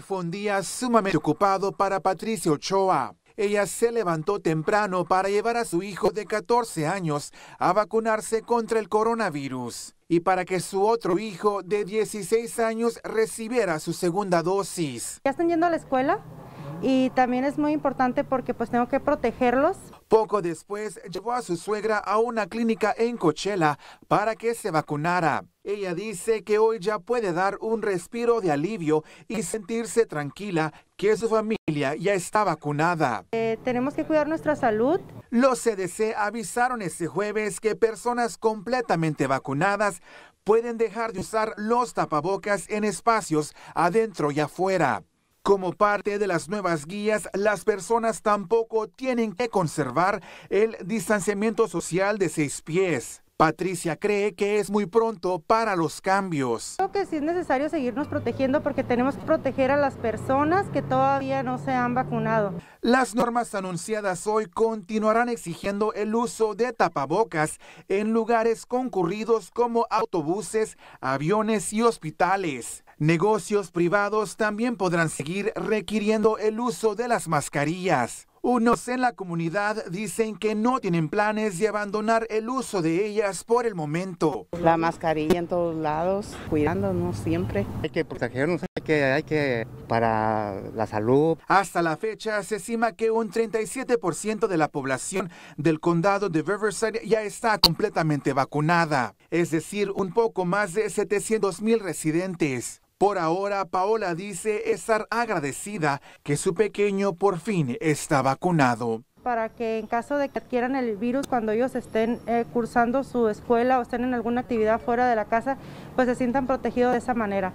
Fue un día sumamente ocupado para Patricia Ochoa. Ella se levantó temprano para llevar a su hijo de 14 años a vacunarse contra el coronavirus y para que su otro hijo de 16 años recibiera su segunda dosis. ¿Ya están yendo a la escuela? y también es muy importante porque pues tengo que protegerlos. Poco después llevó a su suegra a una clínica en Coachella para que se vacunara. Ella dice que hoy ya puede dar un respiro de alivio y sentirse tranquila que su familia ya está vacunada. Eh, tenemos que cuidar nuestra salud. Los CDC avisaron este jueves que personas completamente vacunadas pueden dejar de usar los tapabocas en espacios adentro y afuera. Como parte de las nuevas guías, las personas tampoco tienen que conservar el distanciamiento social de seis pies. Patricia cree que es muy pronto para los cambios. Creo que sí es necesario seguirnos protegiendo porque tenemos que proteger a las personas que todavía no se han vacunado. Las normas anunciadas hoy continuarán exigiendo el uso de tapabocas en lugares concurridos como autobuses, aviones y hospitales. Negocios privados también podrán seguir requiriendo el uso de las mascarillas. Unos en la comunidad dicen que no tienen planes de abandonar el uso de ellas por el momento. La mascarilla en todos lados, cuidándonos siempre. Hay que protegernos, hay que, hay que para la salud. Hasta la fecha se estima que un 37% de la población del condado de Riverside ya está completamente vacunada, es decir, un poco más de 700 mil residentes. Por ahora, Paola dice estar agradecida que su pequeño por fin está vacunado. Para que en caso de que adquieran el virus cuando ellos estén eh, cursando su escuela o estén en alguna actividad fuera de la casa, pues se sientan protegidos de esa manera.